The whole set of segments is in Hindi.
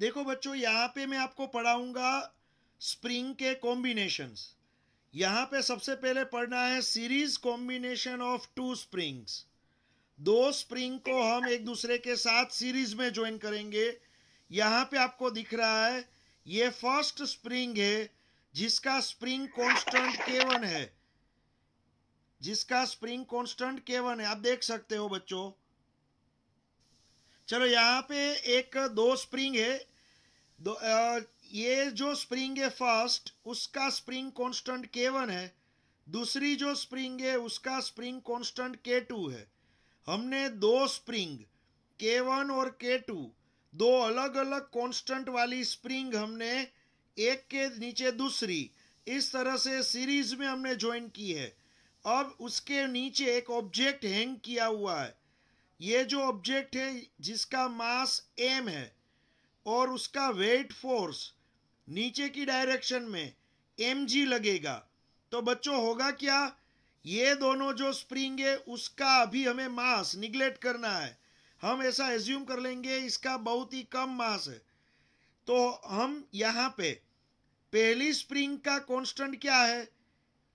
देखो बच्चों यहाँ पे मैं आपको पढ़ाऊंगा स्प्रिंग के कॉम्बिनेशंस यहाँ पे सबसे पहले पढ़ना है series combination of two springs दो स्प्रिंग को हम एक दूसरे के साथ सीरीज में ज्वाइन करेंगे यहाँ पे आपको दिख रहा है ये फर्स्ट स्प्रिंग है जिसका स्प्रिंग कांस्टेंट वन है जिसका स्प्रिंग कांस्टेंट वन है आप देख सकते हो बच्चों चलो यहाँ पे एक दो स्प्रिंग है ये जो स्प्रिंग है फर्स्ट उसका स्प्रिंग कांस्टेंट के वन है दूसरी जो स्प्रिंग है उसका स्प्रिंग कांस्टेंट के टू है हमने दो स्प्रिंग के वन और के टू दो अलग अलग कांस्टेंट वाली स्प्रिंग हमने एक के नीचे दूसरी इस तरह से सीरीज में हमने ज्वाइन की है अब उसके नीचे एक ऑब्जेक्ट हैंग किया हुआ है ये जो ऑब्जेक्ट है जिसका मास एम है और उसका वेट फोर्स नीचे की डायरेक्शन में एम लगेगा तो बच्चों होगा क्या ये दोनों जो स्प्रिंग है उसका अभी हमें मास निगलेक्ट करना है हम ऐसा एज्यूम कर लेंगे इसका बहुत ही कम मास है तो हम यहाँ पे पहली स्प्रिंग का कांस्टेंट क्या है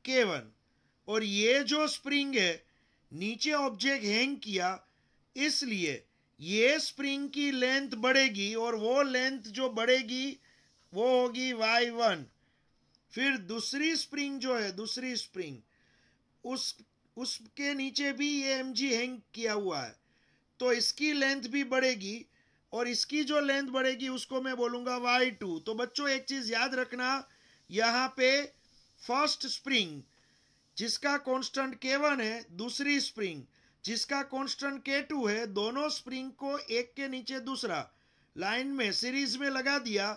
के वन और ये जो स्प्रिंग है नीचे ऑब्जेक्ट हैंग किया इसलिए ये स्प्रिंग की लेंथ बढ़ेगी और वो लेंथ जो बढ़ेगी वो होगी वाई वन फिर दूसरी स्प्रिंग जो है दूसरी स्प्रिंग उस उसके नीचे भी ये एम जी हैंग किया हुआ है तो इसकी लेंथ भी बढ़ेगी और इसकी जो लेंथ बढ़ेगी उसको मैं बोलूंगा वाई टू तो बच्चों एक चीज़ याद रखना यहाँ पे फर्स्ट स्प्रिंग जिसका कांस्टेंट के वन है दूसरी स्प्रिंग जिसका कॉन्स्टेंट के टू है दोनों स्प्रिंग को एक के नीचे दूसरा लाइन में सीरीज में लगा दिया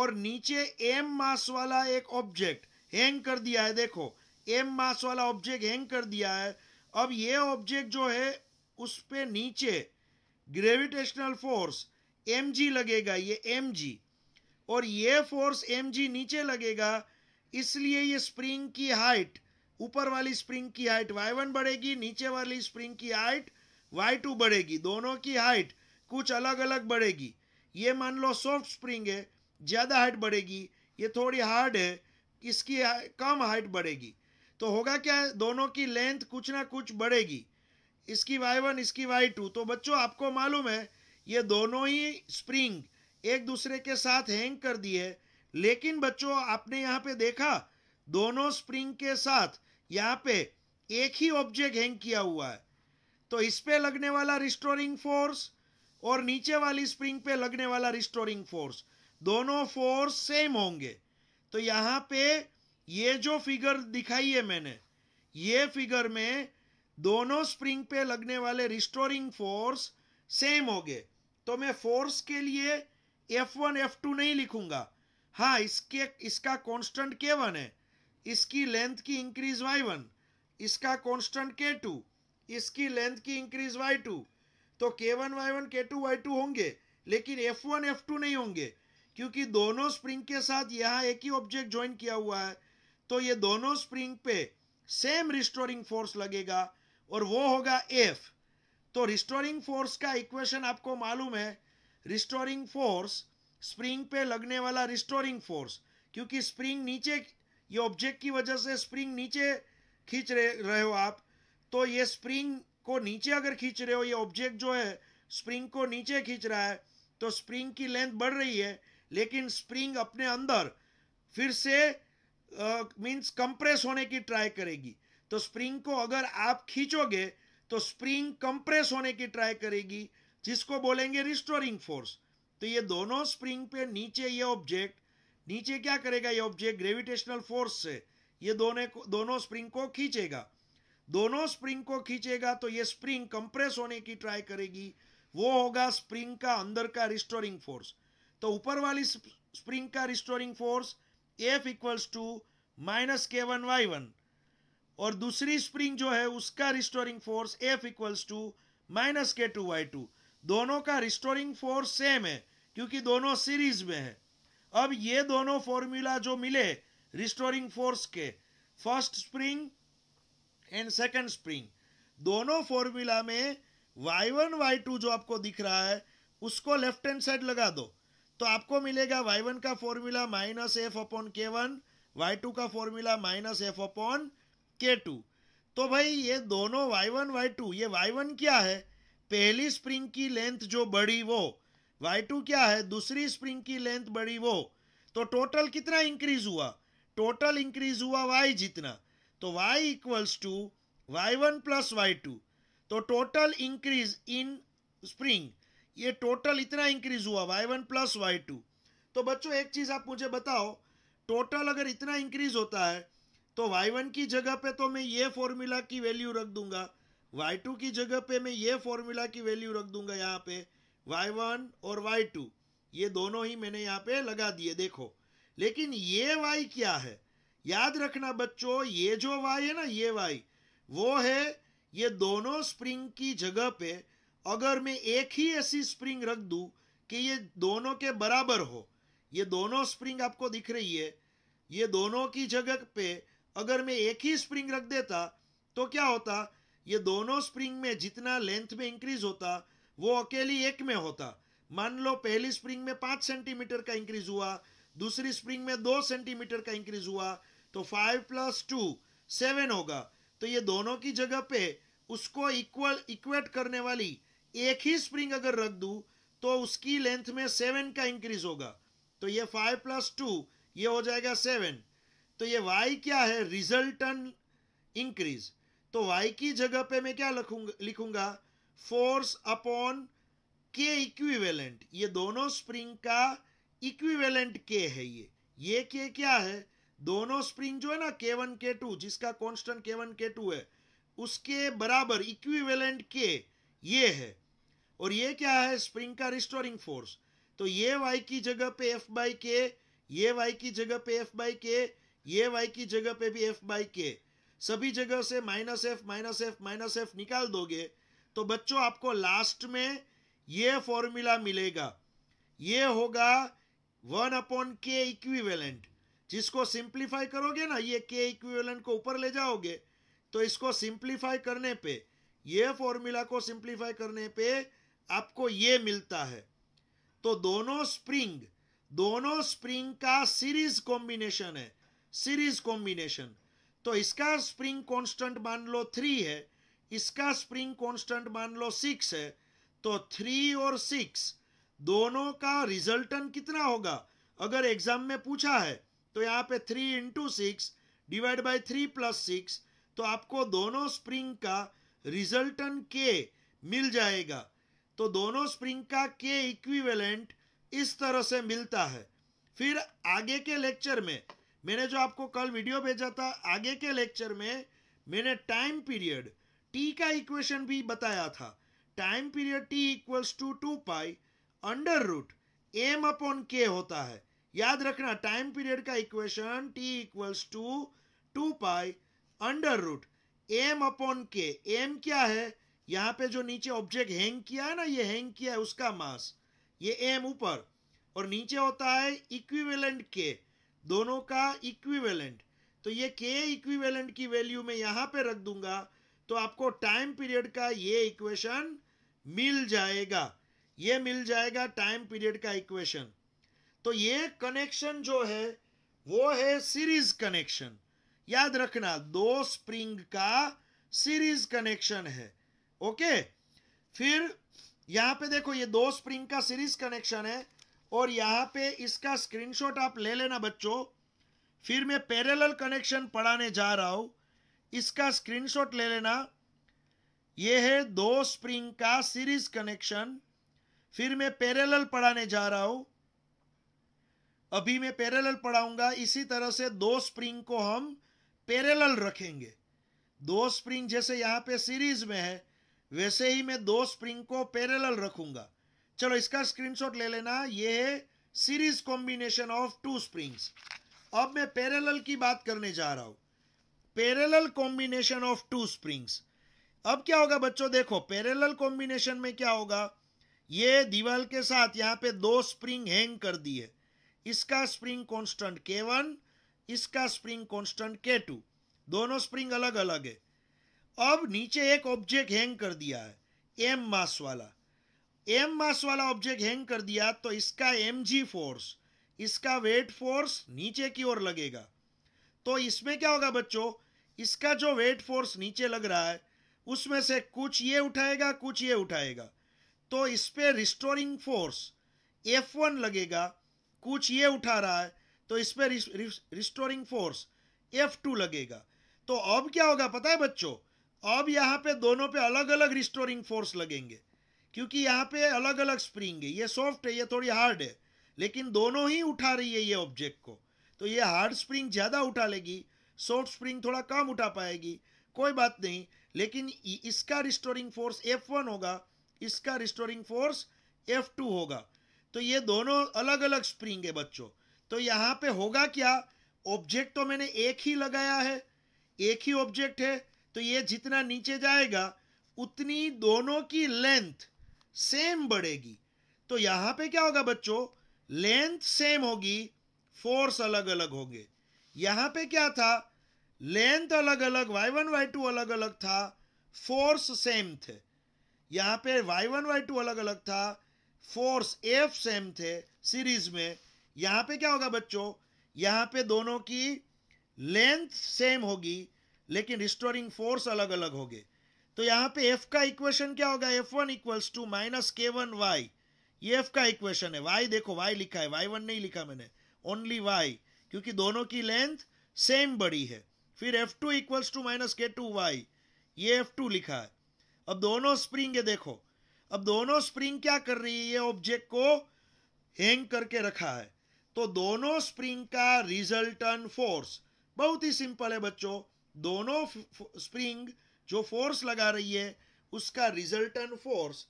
और नीचे एम मास वाला एक ऑब्जेक्ट हैंग कर दिया है देखो एम मास वाला ऑब्जेक्ट हैंग कर दिया है अब ये ऑब्जेक्ट जो है उस पे नीचे ग्रेविटेशनल फोर्स एम जी लगेगा ये एम जी और ये फोर्स एम जी नीचे लगेगा इसलिए ये स्प्रिंग की हाइट ऊपर वाली स्प्रिंग की हाइट वाई वन बढ़ेगी नीचे वाली स्प्रिंग की हाइट वाई टू बढ़ेगी दोनों की हाइट कुछ अलग अलग बढ़ेगी ये मान लो सॉफ्ट स्प्रिंग है ज़्यादा हाइट बढ़ेगी ये थोड़ी हार्ड है इसकी कम हाइट बढ़ेगी तो होगा क्या दोनों की लेंथ कुछ ना कुछ बढ़ेगी इसकी वाई वन इसकी वाई टू तो बच्चों आपको मालूम है ये दोनों ही स्प्रिंग एक दूसरे के साथ हैंग कर दी है लेकिन बच्चों आपने यहाँ पे देखा दोनों स्प्रिंग के साथ यहाँ पे एक ही ऑब्जेक्ट हैंग किया हुआ है तो इस पे लगने वाला रिस्टोरिंग फोर्स और नीचे वाली स्प्रिंग पे लगने वाला रिस्टोरिंग फोर्स दोनों फोर्स सेम होंगे तो यहाँ पे ये जो फिगर दिखाई है मैंने ये फिगर में दोनों स्प्रिंग पे लगने वाले रिस्टोरिंग फोर्स सेम हो गए तो मैं फोर्स के लिए F1, F2 नहीं लिखूंगा हाँ इसके इसका कांस्टेंट K1 है इसकी लेंथ की इंक्रीज वाई वन इसका कांस्टेंट के टू इसकी लेंथ की इंक्रीज वाई टू तो K one Y one K two Y two होंगे लेकिन एफ वन एफ टू नहीं होंगे क्योंकि दोनों स्प्रिंग के साथ यहाँ एक ही ऑब्जेक्ट ज्वाइन किया हुआ है तो ये दोनों स्प्रिंग पे सेम रिस्टोरिंग फोर्स लगेगा और वो होगा एफ तो रिस्टोरिंग फोर्स का इक्वेशन आपको मालूम है रिस्टोरिंग फोर्स स्प्रिंग पे लगने वाला रिस्टोरिंग फोर्स क्योंकि स्प्रिंग नीचे ये ऑब्जेक्ट की वजह से स्प्रिंग नीचे खींच रहे रहे हो आप तो ये स्प्रिंग को नीचे अगर खींच रहे हो ये ऑब्जेक्ट जो है स्प्रिंग को नीचे खींच रहा है तो स्प्रिंग की लेंथ बढ़ रही है लेकिन स्प्रिंग अपने अंदर फिर से मीन्स uh, कंप्रेस होने की ट्राई करेगी तो स्प्रिंग को अगर आप खींचोगे तो स्प्रिंग कंप्रेस होने की ट्राई करेगी जिसको बोलेंगे रिस्टोरिंग फोर्स तो ये दोनों स्प्रिंग पे नीचे ये ऑब्जेक्ट नीचे क्या करेगा ये ऑब्जेक्ट ग्रेविटेशनल फोर्स से ये दोनों को दोनों स्प्रिंग को खींचेगा दोनों स्प्रिंग को खींचेगा तो ये स्प्रिंग कंप्रेस होने की ट्राई करेगी वो होगा स्प्रिंग का अंदर का रिस्टोरिंग फोर्स तो ऊपर वाली स्प्रिंग का restoring force F equals to minus K one Y one और दूसरी स्प्रिंग जो है उसका restoring force F equals to minus K two Y two दोनों का रिस्टोरिंग फोर्स सेम है क्योंकि दोनों सीरीज में है अब ये दोनों फॉर्मूला जो मिले रिस्टोरिंग फोर्स के first spring and second spring दोनों फॉर्मूला में वाई वन वाई टू जो आपको दिख रहा है उसको लेफ्ट हैंड साइड लगा दो तो आपको मिलेगा वाई वन का formula minus F upon K one Y two का formula minus F upon K two तो भाई ये दोनों वाई वन वाई टू ये वाई वन क्या है पहली स्प्रिंग की लेंथ जो बढ़ी वो टू क्या है दूसरी स्प्रिंग की लेंथ बढ़ी वो तो टोटल कितना इंक्रीज हुआ टोटल इंक्रीज हुआ वाई जितना तो Y equals to Y one plus Y two तो टोटल इंक्रीज इन स्प्रिंग ये टोटल इतना इंक्रीज हुआ Y one plus Y two तो बच्चों एक चीज़ आप मुझे बताओ टोटल अगर इतना इंक्रीज होता है तो वाई वन की जगह पे तो मैं ये फॉर्मूला की वैल्यू रख दूंगा वाई टू की जगह पे मैं ये फॉर्मूला की वैल्यू रख दूंगा यहाँ पे y1 और y2 ये दोनों ही मैंने यहाँ पे लगा दिए देखो लेकिन ये वाई क्या है याद रखना बच्चों ये जो वाई है ना ये वाई वो है ये दोनों स्प्रिंग की जगह पे अगर मैं एक ही ऐसी स्प्रिंग रख दू कि ये दोनों के बराबर हो ये दोनों स्प्रिंग आपको दिख रही है ये दोनों की जगह पे अगर मैं एक ही स्प्रिंग रख देता तो क्या होता ये दोनों स्प्रिंग में जितना लेंथ में इंक्रीज होता वो अकेली एक में होता मान लो पहली स्प्रिंग में पांच सेंटीमीटर का इंक्रीज हुआ दूसरी स्प्रिंग में दो सेंटीमीटर का इंक्रीज हुआ तो फाइव प्लस टू सेवन होगा तो ये दोनों की जगह पे उसको इक्वल इक्वेट करने वाली एक ही स्प्रिंग अगर रख दू तो उसकी लेंथ में सेवन का इंक्रीज होगा तो ये फाइव प्लस टू ये हो जाएगा सेवन तो ये वाई क्या है रिजल्टन इंक्रीज तो वाई की जगह पे मैं क्या लिखूंगा लिखूंगा फोर्स अपॉन के इक्विवेलेंट ये दोनों स्प्रिंग का इक्विवेलेंट के है ये ये के क्या है दोनों स्प्रिंग जो है ना के वन के टू जिसका constant K one K to है उसके बराबर इक्विवेलेंट के ये है और ये क्या है स्प्रिंग का रिस्टोरिंग फोर्स तो ये वाई की जगह पे एफ बाई के ये वाई की जगह पे एफ बाई के ये वाई की जगह पे भी एफ बाई के सभी जगह से minus F minus F minus F निकाल दोगे तो बच्चों आपको लास्ट में ये फॉर्मूला मिलेगा ये होगा वन अपॉन के इक्विवेलेंट जिसको सिंप्लीफाई करोगे ना ये के इक्विवेलेंट को ऊपर ले जाओगे तो इसको सिंप्लीफाई करने पे ये फॉर्मूला को सिंप्लीफाई करने पे आपको ये मिलता है तो दोनों स्प्रिंग दोनों स्प्रिंग का सीरीज कॉम्बिनेशन है सीरीज कॉम्बिनेशन तो इसका स्प्रिंग कांस्टेंट मान लो थ्री है इसका स्प्रिंग कांस्टेंट मान लो सिक्स है तो थ्री और सिक्स दोनों का रिजल्टन कितना होगा अगर एग्जाम में पूछा है तो यहाँ पे three into six divide by three plus six तो आपको दोनों स्प्रिंग का रिजल्टन के मिल जाएगा तो दोनों स्प्रिंग का के इक्विवेलेंट इस तरह से मिलता है फिर आगे के लेक्चर में मैंने जो आपको कल वीडियो भेजा था आगे के लेक्चर में मैंने टाइम पीरियड टी का इक्वेशन भी बताया था time period T equals to two pi under root M upon K होता है याद रखना टाइम पीरियड का equation T equals to two pi under root M upon K M क्या है यहाँ पे जो नीचे ऑब्जेक्ट हैंग किया है ना ये हैंग किया है उसका मास ये एम ऊपर और नीचे होता है इक्विवेलेंट के दोनों का इक्विवेलेंट तो ये के इक्विवेलेंट की वैल्यू में यहाँ पे रख दूंगा तो आपको टाइम पीरियड का ये इक्वेशन मिल जाएगा ये मिल जाएगा टाइम पीरियड का इक्वेशन तो ये कनेक्शन जो है वो है सीरीज कनेक्शन याद रखना दो स्प्रिंग का सीरीज कनेक्शन है ओके फिर यहां पे देखो ये दो स्प्रिंग का सीरीज कनेक्शन है और यहां पे इसका स्क्रीनशॉट आप ले लेना बच्चों फिर मैं पैरेलल कनेक्शन पढ़ाने जा रहा हूं इसका स्क्रीनशॉट ले लेना ये है दो स्प्रिंग का सीरीज कनेक्शन फिर मैं पैरेलल पढ़ाने जा रहा हूं अभी मैं पैरेलल पढ़ाऊंगा इसी तरह से दो स्प्रिंग को हम पैरेलल रखेंगे दो स्प्रिंग जैसे यहां पे सीरीज में है वैसे ही मैं दो स्प्रिंग को पैरेलल रखूंगा चलो इसका स्क्रीनशॉट ले लेना ये है series combination of two springs अब मैं पैरेलल की बात करने जा रहा हूं parallel combination of two springs अब क्या होगा बच्चों देखो पैरेलल कॉम्बिनेशन में क्या होगा ये दीवार के साथ यहाँ पे दो स्प्रिंग हैंग कर दिए इसका स्प्रिंग कांस्टेंट K1 इसका स्प्रिंग कांस्टेंट K2 दोनों स्प्रिंग अलग अलग है अब नीचे एक ऑब्जेक्ट हैंग कर दिया है एम मास वाला एम मास वाला ऑब्जेक्ट हैंग कर दिया तो इसका एम जी फोर्स इसका वेट फोर्स नीचे की ओर लगेगा तो इसमें क्या होगा बच्चों इसका जो वेट फोर्स नीचे लग रहा है उसमें से कुछ ये उठाएगा कुछ ये उठाएगा तो इस पर रिस्टोरिंग फोर्स एफ वन लगेगा कुछ ये उठा रहा है तो इस पर रिस्टोरिंग फोर्स एफ टू लगेगा तो अब क्या होगा पता है बच्चों अब यहाँ पे दोनों पे अलग अलग रिस्टोरिंग फोर्स लगेंगे क्योंकि यहाँ पे अलग अलग स्प्रिंग है ये सॉफ्ट है ये थोड़ी हार्ड है लेकिन दोनों ही उठा रही है ये ऑब्जेक्ट को तो ये हार्ड स्प्रिंग ज़्यादा उठा लेगी शॉर्ट स्प्रिंग थोड़ा कम उठा पाएगी कोई बात नहीं लेकिन इसका रिस्टोरिंग फोर्स एफ वन होगा इसका रिस्टोरिंग फोर्स एफ टू होगा तो ये दोनों अलग अलग स्प्रिंग है बच्चों तो यहाँ पे होगा क्या ऑब्जेक्ट तो मैंने एक ही लगाया है एक ही ऑब्जेक्ट है तो ये जितना नीचे जाएगा उतनी दोनों की लेंथ सेम बढ़ेगी तो यहाँ पे क्या होगा बच्चों लेंथ सेम होगी फोर्स अलग अलग होंगे यहाँ पे क्या था लेंथ अलग अलग वाई वन वाई टू अलग अलग था फोर्स सेम थे यहाँ पे वाई वन वाई टू अलग अलग था फोर्स एफ सेम थे सीरीज में यहाँ पे क्या होगा बच्चों यहाँ पे दोनों की लेंथ सेम होगी लेकिन रिस्टोरिंग फोर्स अलग अलग गए तो यहाँ पे एफ का इक्वेशन क्या होगा F one equals to minus K one Y ये एफ का इक्वेशन है वाई देखो वाई लिखा है वाई वन नहीं लिखा मैंने ओनली वाई क्योंकि दोनों की लेंथ सेम बड़ी है फिर F two equals to minus K two Y ये एफ टू लिखा है अब दोनों स्प्रिंग है देखो अब दोनों स्प्रिंग क्या कर रही है ये ऑब्जेक्ट को हैंग करके रखा है तो दोनों स्प्रिंग का रिजल्टन फोर्स बहुत ही सिंपल है बच्चों दोनों स्प्रिंग जो फोर्स लगा रही है उसका resultant force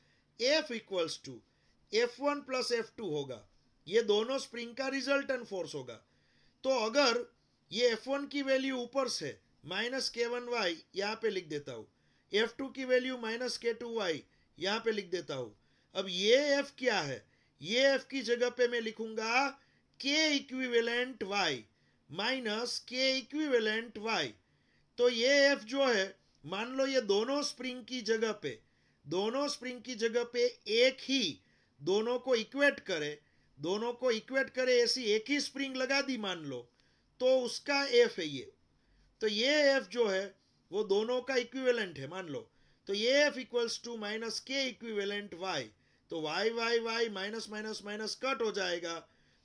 F equals to F one plus F two होगा ये दोनों स्प्रिंग का रिजल्टन फोर्स होगा तो अगर ये एफ वन की वैल्यू ऊपर से माइनस के वन वाई यहाँ पे लिख देता हूँ एफ टू की value minus K two Y यहाँ पे लिख देता हूँ अब ये एफ क्या है ये एफ की जगह पे मैं लिखूंगा K equivalent Y minus K equivalent Y तो ये एफ जो है मान लो ये दोनों स्प्रिंग की जगह पे दोनों स्प्रिंग की जगह पे एक ही दोनों को इक्वेट करे दोनों को इक्वेट करे ऐसी एक ही स्प्रिंग लगा दी मान लो तो उसका एफ है ये तो ये एफ जो है वो दोनों का इक्विवेलेंट है मान लो तो ये F equals to minus K equivalent Y तो Y Y Y minus minus minus cut हो जाएगा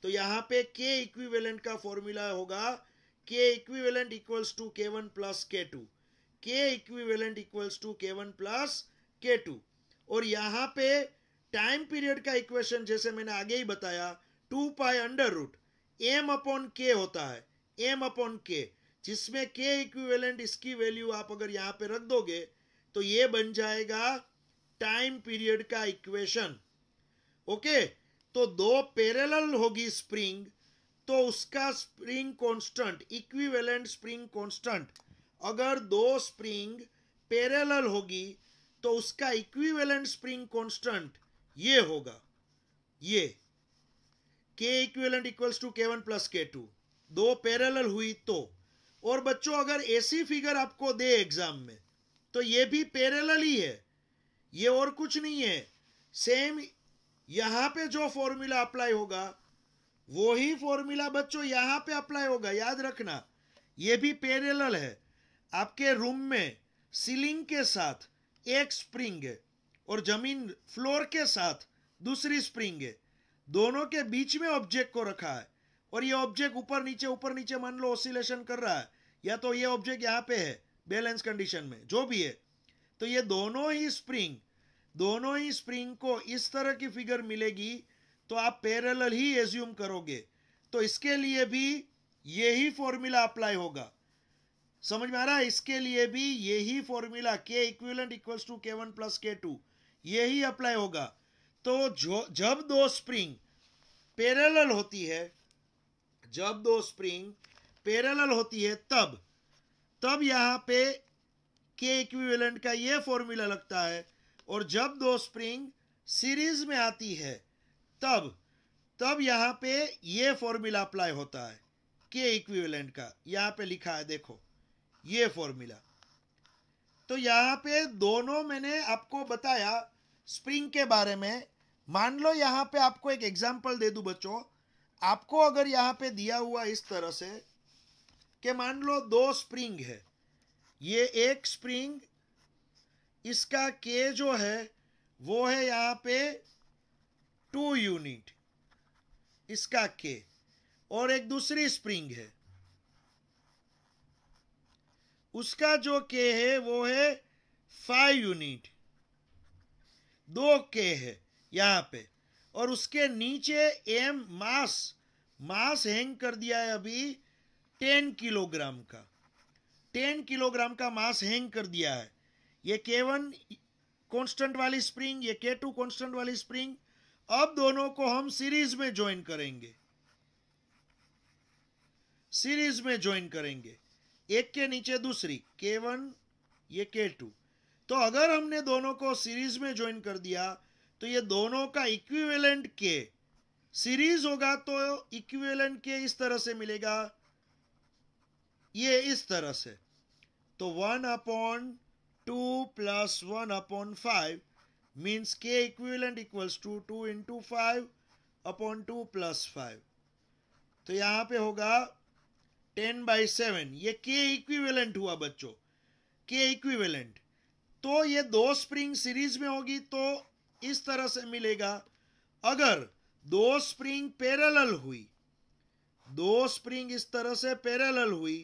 तो यहाँ पे के इक्विवेलेंट का फॉर्मूला होगा K equivalent equals to K one plus K two K equivalent equals to K one plus K two और यहाँ पे टाइम पीरियड का इक्वेशन जैसे मैंने आगे ही बताया two pi under root M upon K होता है एम अपॉन के जिसमें के इक्विवेलेंट इसकी वैल्यू आप अगर यहां पे रख दोगे तो ये बन जाएगा टाइम पीरियड का इक्वेशन ओके तो दो पैरेलल होगी स्प्रिंग तो उसका spring constant equivalent spring constant अगर दो स्प्रिंग पैरेलल होगी तो उसका इक्विवेलेंट स्प्रिंग कांस्टेंट ये होगा ये K equivalent equals to K one plus K two दो पैरेलल हुई तो और बच्चों अगर ऐसी फिगर आपको दे एग्जाम में तो ये भी पैरेलल ही है ये और कुछ नहीं है सेम यहां पे जो फॉर्मूला अप्लाई होगा वो ही फॉर्मूला बच्चों यहां पे अप्लाई होगा याद रखना ये भी पैरेलल है आपके रूम में सीलिंग के साथ एक स्प्रिंग है और जमीन फ्लोर के साथ दूसरी स्प्रिंग है दोनों के बीच में ऑब्जेक्ट को रखा है और ये ऑब्जेक्ट ऊपर नीचे ऊपर नीचे मान लो ऑसिलेशन कर रहा है या तो ये ऑब्जेक्ट यहाँ पे है बैलेंस कंडीशन में जो भी है तो ये दोनों ही स्प्रिंग दोनों ही स्प्रिंग को इस तरह की फिगर मिलेगी तो आप पैरल ही एज्यूम करोगे तो इसके लिए भी यही फॉर्मूला अप्लाई होगा समझ में आ रहा है इसके लिए भी यही formula K equivalent equals to K one plus K two यही अप्लाई होगा तो जो जब दो स्प्रिंग पैरेलल होती है जब दो स्प्रिंग पैरेलल होती है तब तब यहां पे के इक्विवेलेंट का ये फॉर्मूला लगता है और जब दो स्प्रिंग सीरीज में आती है तब तब यहां पे ये फॉर्मूला अप्लाई होता है के इक्विवेलेंट का यहां पे लिखा है देखो ये फॉर्मूला तो यहां पे दोनों मैंने आपको बताया स्प्रिंग के बारे में मान लो यहां पे आपको एक एग्जांपल दे दू बच्चों आपको अगर यहाँ पे दिया हुआ इस तरह से कि मान लो दो स्प्रिंग है ये एक स्प्रिंग इसका के जो है वो है यहाँ पे टू यूनिट इसका के और एक दूसरी स्प्रिंग है उसका जो के है वो है फाइव यूनिट दो के है यहाँ पे और उसके नीचे एम मास मास हैंग कर दिया है अभी टेन किलोग्राम का टेन किलोग्राम का मास हैंग कर दिया है ये के वन कॉन्स्टेंट वाली स्प्रिंग ये के टू कॉन्स्टेंट वाली स्प्रिंग अब दोनों को हम सीरीज में ज्वाइन करेंगे सीरीज में ज्वाइन करेंगे एक के नीचे दूसरी के वन ये के टू तो अगर हमने दोनों को सीरीज में ज्वाइन कर दिया तो ये दोनों का इक्विवेलेंट के सीरीज होगा तो इक्विवेलेंट के इस तरह से मिलेगा ये इस तरह से तो one upon two plus one upon five means K equivalent equals to two into five upon two plus five तो यहां पे होगा टेन बाई सेवन ये के इक्विवेलेंट हुआ बच्चों के इक्विवेलेंट तो ये दो स्प्रिंग सीरीज में होगी तो इस तरह से मिलेगा अगर दो स्प्रिंग पैरेलल हुई दो स्प्रिंग इस तरह से पैरेलल हुई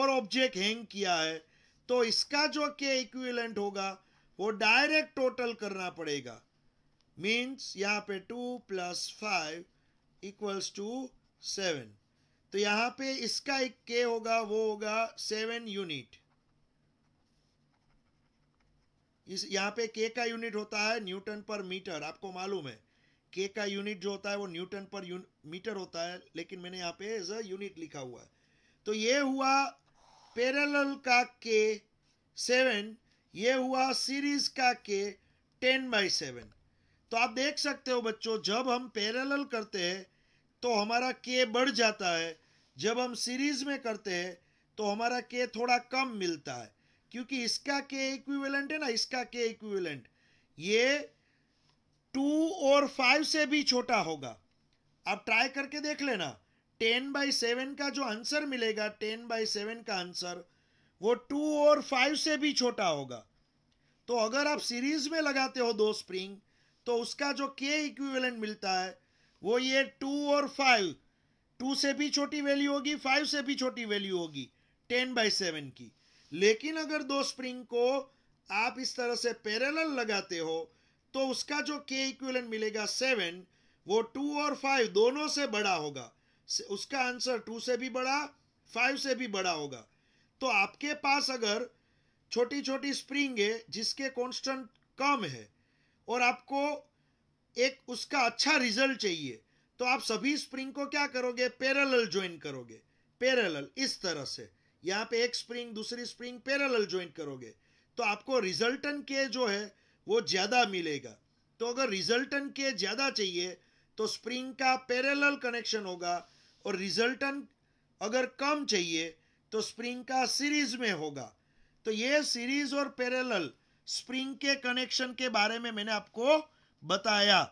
और ऑब्जेक्ट हैंग किया है तो इसका जो के इक्विवेलेंट होगा वो डायरेक्ट टोटल करना पड़ेगा मीन्स यहां पे two plus five equals to seven तो यहां पे इसका एक के होगा वो होगा सेवन यूनिट इस यहाँ पे के का यूनिट होता है न्यूटन पर मीटर आपको मालूम है के का यूनिट जो होता है वो न्यूटन पर मीटर होता है लेकिन मैंने यहाँ पे एज अ यूनिट लिखा हुआ है तो ये हुआ पैरेलल का के सेवन ये हुआ सीरीज का के टेन बाई सेवन तो आप देख सकते हो बच्चों जब हम पैरेलल करते हैं तो हमारा के बढ़ जाता है जब हम सीरीज में करते हैं तो हमारा के थोड़ा कम मिलता है क्योंकि इसका के इक्विवेलेंट है ना इसका के इक्विवेलेंट ये टू और फाइव से भी छोटा होगा आप ट्राई करके देख लेना टेन बाई सेवन का जो आंसर मिलेगा टेन बाई सेवन का आंसर वो टू और फाइव से भी छोटा होगा तो अगर आप सीरीज में लगाते हो दो स्प्रिंग तो उसका जो के इक्विवेलेंट मिलता है वो ये टू और फाइव टू से भी छोटी वैल्यू होगी फाइव से भी छोटी वैल्यू होगी टेन बाई सेवन की लेकिन अगर दो स्प्रिंग को आप इस तरह से पैरेलल लगाते हो तो उसका जो के इक्विवेलेंट मिलेगा सेवन वो टू और फाइव दोनों से बड़ा होगा उसका आंसर टू से भी बड़ा फाइव से भी बड़ा होगा तो आपके पास अगर छोटी छोटी स्प्रिंग है जिसके कांस्टेंट कम है और आपको एक उसका अच्छा रिजल्ट चाहिए तो आप सभी स्प्रिंग को क्या करोगे पैरेलल ज्वाइन करोगे पैरेलल इस तरह से यहाँ पे एक स्प्रिंग दूसरी स्प्रिंग पैरेलल ज्वाइन करोगे तो आपको रिजल्टन के जो है वो ज़्यादा मिलेगा तो अगर रिजल्टन के ज़्यादा चाहिए तो स्प्रिंग का पैरेलल कनेक्शन होगा और रिजल्टन अगर कम चाहिए तो स्प्रिंग का सीरीज में होगा तो ये सीरीज और पैरेलल स्प्रिंग के कनेक्शन के बारे में मैंने आपको बताया